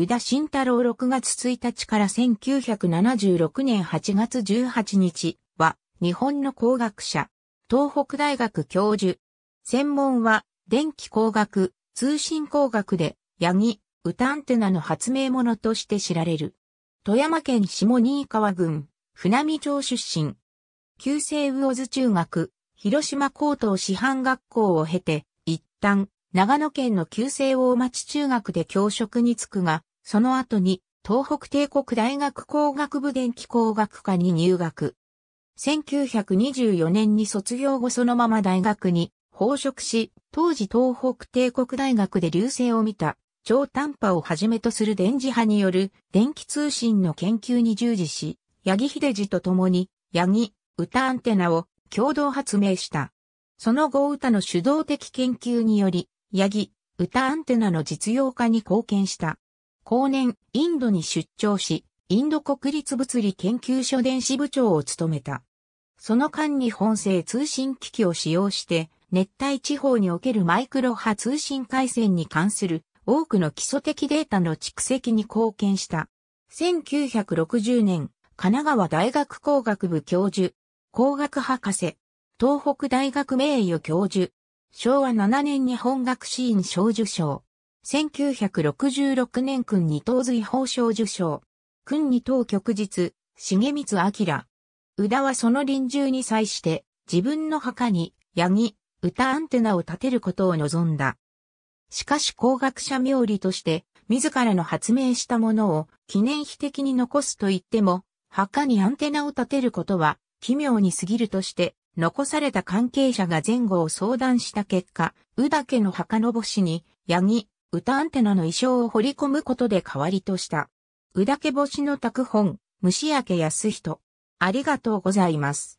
宇田慎太郎6月1日から1976年8月18日は日本の工学者、東北大学教授。専門は電気工学、通信工学で、ヤギ、歌アンテナの発明者として知られる。富山県下新川郡、船見町出身。旧制魚津中学、広島高等師範学校を経て、一旦、長野県の旧西大町中学で教職に就くが、その後に東北帝国大学工学部電気工学科に入学。1924年に卒業後そのまま大学に放職し、当時東北帝国大学で流星を見た超短波をはじめとする電磁波による電気通信の研究に従事し、八木秀治と共に八木歌アンテナを共同発明した。その後歌の主導的研究により、八木歌アンテナの実用化に貢献した。後年、インドに出張し、インド国立物理研究所電子部長を務めた。その間に本性通信機器を使用して、熱帯地方におけるマイクロ波通信回線に関する多くの基礎的データの蓄積に貢献した。1960年、神奈川大学工学部教授、工学博士、東北大学名誉教授、昭和7年に本学士院小受賞、1966年君に東随法賞受賞。君に東局日、重光明。宇田はその臨終に際して、自分の墓に、ヤギ、歌アンテナを立てることを望んだ。しかし工学者冥利として、自らの発明したものを記念碑的に残すと言っても、墓にアンテナを立てることは奇妙に過ぎるとして、残された関係者が前後を相談した結果、宇田家の墓の墓に、ヤギ、歌アンテナの衣装を彫り込むことで代わりとした。うだけ星の拓本、虫明康人。ありがとうございます。